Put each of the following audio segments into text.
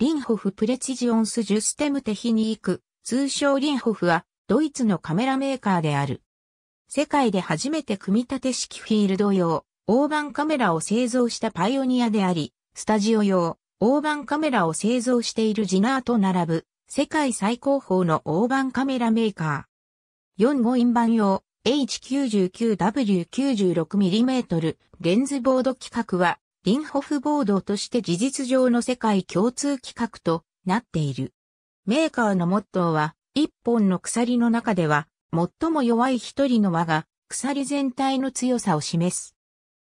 リンホフ・プレチジオンス・ジュステム・テヒニーク、通称リンホフは、ドイツのカメラメーカーである。世界で初めて組み立て式フィールド用、大盤カメラを製造したパイオニアであり、スタジオ用、大盤カメラを製造しているジナーと並ぶ、世界最高峰の大盤カメラメーカー。4.5イン版用、H99W96mm レンズボード規格は、リンホフボードとして事実上の世界共通規格となっている。メーカーのモットーは、一本の鎖の中では、最も弱い一人の輪が、鎖全体の強さを示す。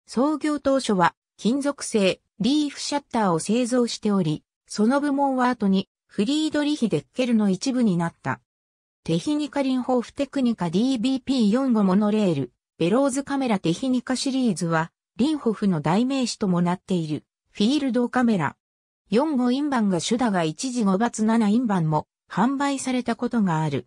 創業当初は、金属製、リーフシャッターを製造しており、その部門は後に、フリードリヒ・デッケルの一部になった。テヒニカリンホーフテクニカ DBP45 モノレール、ベローズカメラテヒニカシリーズは、リンホフの代名詞ともなっている、フィールドカメラ。4号インバンが主だが一時5月7インバンも販売されたことがある。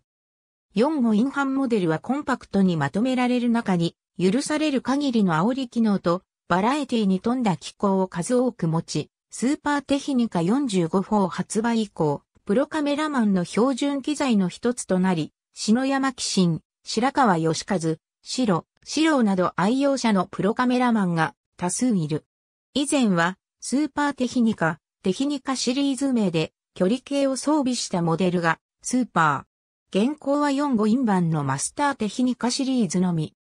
4号インハンモデルはコンパクトにまとめられる中に、許される限りの煽り機能と、バラエティに富んだ機構を数多く持ち、スーパーテヒニカ45法発売以降、プロカメラマンの標準機材の一つとなり、篠山紀信、白川義和、白、資料など愛用者のプロカメラマンが多数いる。以前は、スーパーテヒニカ、テヒニカシリーズ名で、距離計を装備したモデルが、スーパー。現行は4 5インバンのマスターテヒニカシリーズのみ。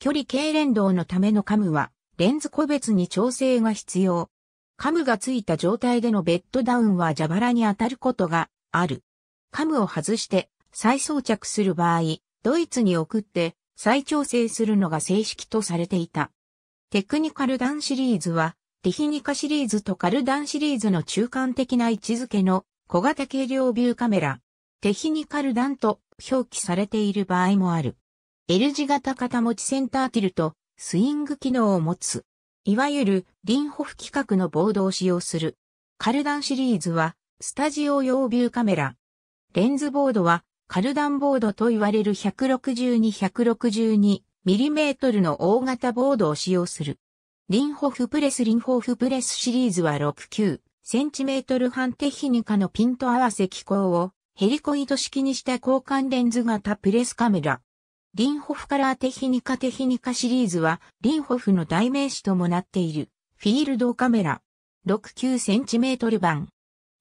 距離計連動のためのカムは、レンズ個別に調整が必要。カムがついた状態でのベッドダウンは蛇腹に当たることがある。カムを外して再装着する場合、ドイツに送って再調整するのが正式とされていた。テクニカルダンシリーズは、テヒニカシリーズとカルダンシリーズの中間的な位置づけの小型軽量ビューカメラ、テヒニカルダンと表記されている場合もある。L 字型型持ちセンターティルとスイング機能を持つ。いわゆるリンホフ規格のボードを使用する。カルダンシリーズはスタジオ用ビューカメラ。レンズボードはカルダンボードと言われる 162-162mm の大型ボードを使用する。リンホフプレスリンホフプレスシリーズは69 c m 半テヒニカのピント合わせ機構をヘリコイド式にした交換レンズ型プレスカメラ。リンホフカラーテヒニカテヒニカシリーズは、リンホフの代名詞ともなっている、フィールドカメラ、69cm 版、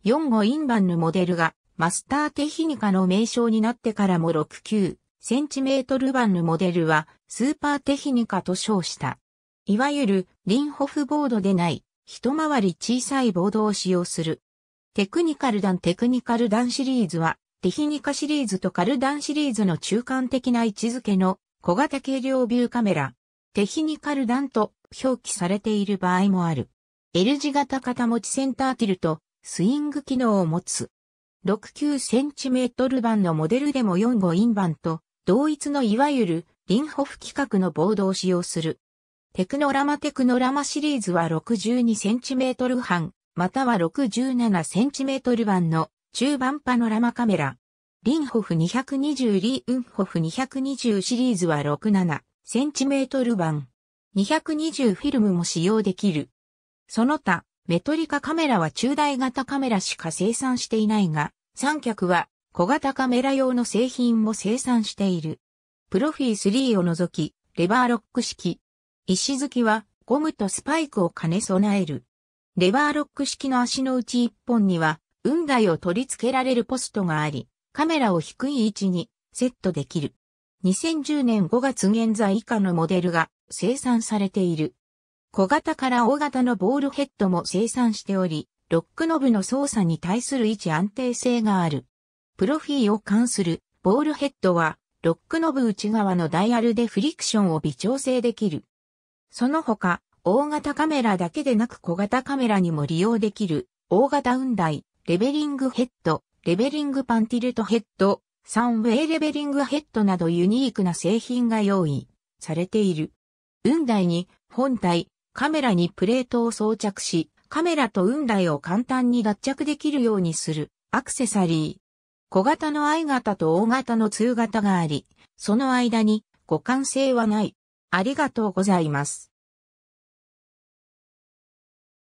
4.5イン版のモデルが、マスターテヒニカの名称になってからも69センチメートル版のモデルはスーパーテヒニカと称した。いわゆるリンホフボードでない一回り小さいボードを使用する。テクニカルダンテクニカルダンシリーズはテヒニカシリーズとカルダンシリーズの中間的な位置づけの小型軽量ビューカメラ。テヒニカルダンと表記されている場合もある。L 字型型持ちセンターティルとスイング機能を持つ。69cm 版のモデルでも4 5イン版と同一のいわゆるリンホフ規格のボードを使用する。テクノラマテクノラマシリーズは 62cm 半、または 67cm 版の中盤パノラマカメラ。リンホフ220リーウンホフ220シリーズは 67cm 版。220フィルムも使用できる。その他、メトリカカメラは中大型カメラしか生産していないが、三脚は小型カメラ用の製品も生産している。プロフィー3を除き、レバーロック式。石突きはゴムとスパイクを兼ね備える。レバーロック式の足のうち本には、運台を取り付けられるポストがあり、カメラを低い位置にセットできる。2010年5月現在以下のモデルが生産されている。小型から大型のボールヘッドも生産しており、ロックノブの操作に対する位置安定性がある。プロフィーを関するボールヘッドは、ロックノブ内側のダイヤルでフリクションを微調整できる。その他、大型カメラだけでなく小型カメラにも利用できる、大型雲台、レベリングヘッド、レベリングパンティルトヘッド、サンウェイレベリングヘッドなどユニークな製品が用意されている。雲台に本体、カメラにプレートを装着し、カメラと雲台を簡単に脱着できるようにするアクセサリー。小型の I 型と O 型の2型があり、その間に互換性はない。ありがとうございます。